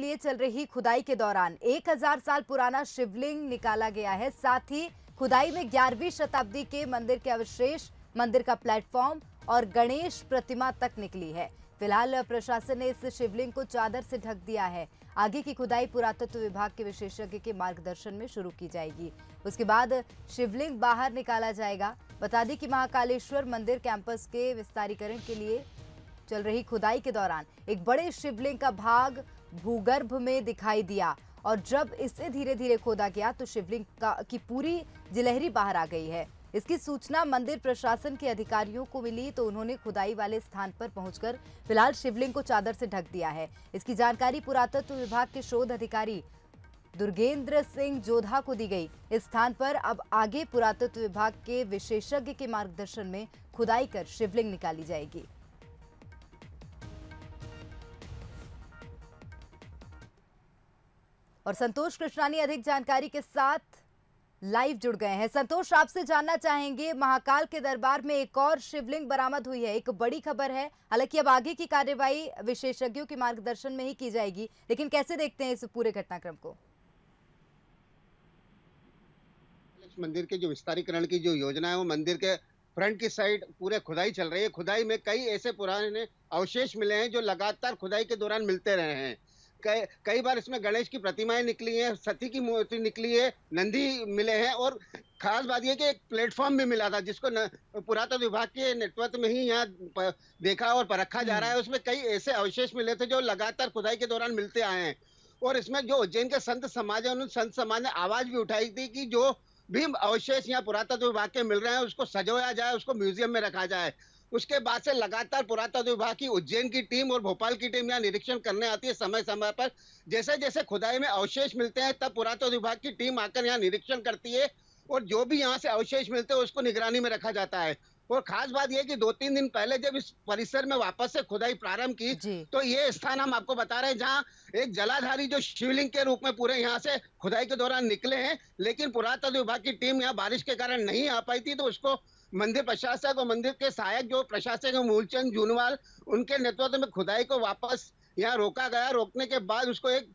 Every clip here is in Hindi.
लिए चल रही खुदाई के दौरान 1000 साल पुराना शिवलिंग निकाला गया है साथ ही खुदाई में 11वीं शताब्दी के मंदिर के अवशेष मंदिर का प्लेटफॉर्म और गणेश प्रतिमा तक निकली है फिलहाल प्रशासन ने इस शिवलिंग को चादर से ढक दिया है आगे की खुदाई पुरातत्व विभाग के विशेषज्ञ के मार्गदर्शन में शुरू की जाएगी उसके बाद शिवलिंग बाहर निकाला जाएगा बता दें कि महाकालेश्वर मंदिर कैंपस के विस्तारीकरण के लिए चल रही खुदाई के दौरान एक बड़े शिवलिंग का भाग भूगर्भ में दिखाई दिया और जब इसे धीरे धीरे खोदा गया तो शिवलिंग का की पूरी जिलहरी बाहर आ गई है इसकी सूचना मंदिर प्रशासन के अधिकारियों को मिली तो उन्होंने खुदाई वाले स्थान पर पहुंचकर फिलहाल शिवलिंग को चादर से ढक दिया है इसकी जानकारी पुरातत्व विभाग के शोध अधिकारी दुर्गेंद्र सिंह जोधा को दी गई इस स्थान पर अब आगे पुरातत्व विभाग के विशेषज्ञ के मार्गदर्शन में खुदाई कर शिवलिंग निकाली जाएगी और संतोष कृष्णानी अधिक जानकारी के साथ लाइव जुड़ गए हैं संतोष आपसे जानना चाहेंगे महाकाल के दरबार में एक और शिवलिंग बरामद हुई है एक बड़ी खबर है हालांकि अब आगे की कार्यवाही विशेषज्ञों के मार्गदर्शन में ही की जाएगी लेकिन कैसे देखते हैं इस पूरे घटनाक्रम को मंदिर के जो विस्तारीकरण की जो योजना है वो मंदिर के फ्रंट की साइड पूरे खुदाई चल रही है खुदाई में कई ऐसे पुराने अवशेष मिले हैं जो लगातार खुदाई के दौरान मिलते रहे हैं कई बार इसमें गणेश की प्रतिमाएं निकली हैं सती की मूर्ति निकली है नंदी मिले हैं और खास बात यह कि एक प्लेटफॉर्म भी मिला था जिसको पुरातत्व विभाग के नेतृत्व में ही यहाँ देखा और परखा जा रहा है हम्म। उसमें कई ऐसे अवशेष मिले थे जो लगातार खुदाई के दौरान मिलते आए हैं और इसमें जो उज्जैन के संत समाज है उन संत समाज ने आवाज भी उठाई थी कि जो भी अवशेष यहाँ पुरातत्व विभाग के मिल रहे हैं उसको सजोया जाए उसको म्यूजियम में रखा जाए उसके बाद से लगातार पुरातत्व विभाग की उज्जैन की टीम और भोपाल की टीम यहाँ निरीक्षण करने आती है समय समय पर जैसे जैसे खुदाई में अवशेष मिलते हैं तब पुरातत्व विभाग की टीम आकर यहाँ निरीक्षण करती है और जो भी यहाँ से अवशेष मिलते हैं उसको निगरानी में रखा जाता है और खास बात यह कि दो तीन दिन पहले जब इस परिसर में वापस से खुदाई प्रारंभ की तो ये स्थान हम आपको बता रहे हैं जहाँ एक जलाधारी जो शिवलिंग के रूप में पूरे यहाँ से खुदाई के दौरान निकले हैं लेकिन पुरातत्व विभाग की टीम यहाँ बारिश के कारण नहीं आ पाई थी तो उसको मंदिर प्रशासक और मंदिर के सहायक जो प्रशासक है मूलचंद जूनवाल उनके नेतृत्व में खुदाई को वापस यहाँ रोका गया रोकने के बाद उसको एक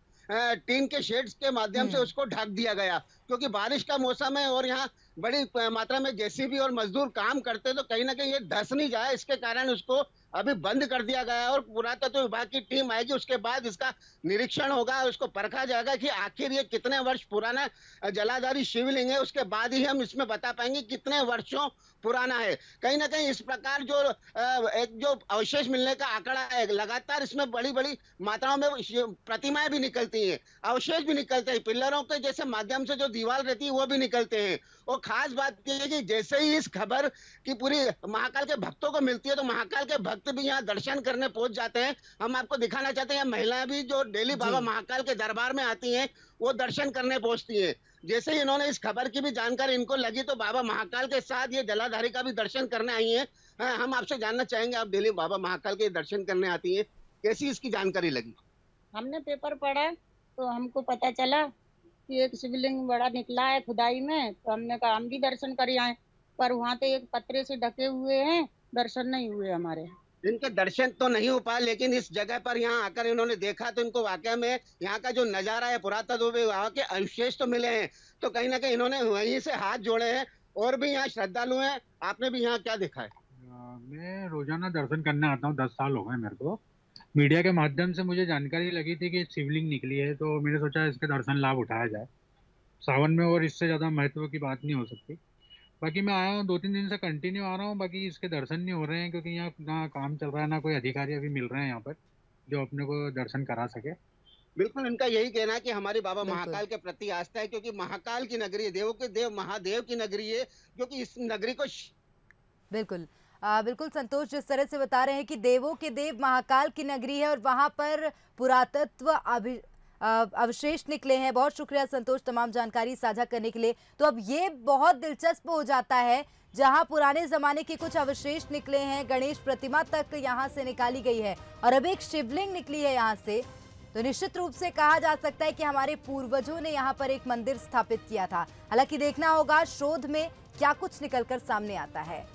टीम के शेड्स के माध्यम से हम्म। उसको ढक दिया गया क्योंकि बारिश का मौसम है और यहाँ बड़ी मात्रा में जेसीबी और मजदूर काम करते तो कहीं ना कहीं ये धस नहीं जाए इसके कारण उसको अभी बंद कर दिया गया है और पुरातत्व तो विभाग की टीम आएगी उसके बाद इसका निरीक्षण होगा उसको परखा जाएगा कि आखिर ये कितने वर्ष पुराना जलाधारी शिवलिंग है उसके बाद ही हम इसमें बता पाएंगे कितने वर्षों पुराना है कहीं ना कहीं इस प्रकार जो एक जो अवशेष मिलने का आंकड़ा है लगातार इसमें बड़ी बड़ी मात्राओं में प्रतिमाएं भी निकलती हैं अवशेष भी निकलते हैं पिल्लरों के जैसे माध्यम से जो दीवार रहती है वो भी निकलते हैं और खास बात यह है कि जैसे ही इस खबर की पूरी महाकाल के भक्तों को मिलती है तो महाकाल के भक्त भी यहाँ दर्शन करने पहुंच जाते हैं हम आपको दिखाना चाहते हैं महिलाएं भी जो डेली बाबा महाकाल के दरबार में आती हैं वो दर्शन करने पहुंचती है जैसे ही इन्होंने इस खबर की भी जानकारी इनको लगी तो बाबा महाकाल के साथ ये जलाधारी का भी दर्शन करने आई है हाँ, हम आपसे जानना चाहेंगे आप डेली बाबा महाकाल के दर्शन करने आती है कैसी इसकी जानकारी लगी हमने पेपर पढ़ा तो हमको पता चला एक शिवलिंग बड़ा निकला है खुदाई में तो हमने कहा हम भी दर्शन कर आए पर वहाँ तो एक पत्रे से ढके हुए हैं दर्शन नहीं हुए हमारे इनके दर्शन तो नहीं हो पाए लेकिन इस जगह पर यहाँ आकर इन्होंने देखा तो इनको वाकई में यहाँ का जो नजारा है पुरातत्व विभाग के अवशेष तो मिले हैं तो कहीं ना कहीं इन्होंने वहीं से हाथ जोड़े हैं और भी यहाँ श्रद्धालु हैं आपने भी यहाँ क्या देखा है मैं रोजाना दर्शन करने आता हूँ दस साल हो गए मेरे को मीडिया के माध्यम से मुझे जानकारी लगी थी कि शिवलिंग निकली है तो मैंने सोचा इसके दर्शन लाभ उठाया जाए सावन में और इससे ज़्यादा महत्व की बात नहीं हो सकती बाकी मैं आया हूँ दो तीन दिन से कंटिन्यू आ रहा हूँ बाकी इसके दर्शन नहीं हो रहे हैं क्योंकि यहाँ ना काम चल रहा है ना कोई अधिकारी अभी मिल रहे हैं यहाँ पर जो अपने को दर्शन करा सके बिल्कुल इनका यही कहना है कि हमारे बाबा महाकाल के प्रति आस्था है क्योंकि महाकाल की नगरी है देव के देव महादेव की नगरी है क्योंकि इस नगरी को बिल्कुल आ, बिल्कुल संतोष जिस तरह से बता रहे हैं कि देवों के देव महाकाल की नगरी है और वहां पर पुरातत्व अभि अवशेष निकले हैं बहुत शुक्रिया संतोष तमाम जानकारी साझा करने के लिए तो अब ये बहुत दिलचस्प हो जाता है जहां पुराने जमाने के कुछ अवशेष निकले हैं गणेश प्रतिमा तक यहां से निकाली गई है और अब एक शिवलिंग निकली है यहाँ से तो निश्चित रूप से कहा जा सकता है कि हमारे पूर्वजों ने यहाँ पर एक मंदिर स्थापित किया था हालांकि देखना होगा शोध में क्या कुछ निकलकर सामने आता है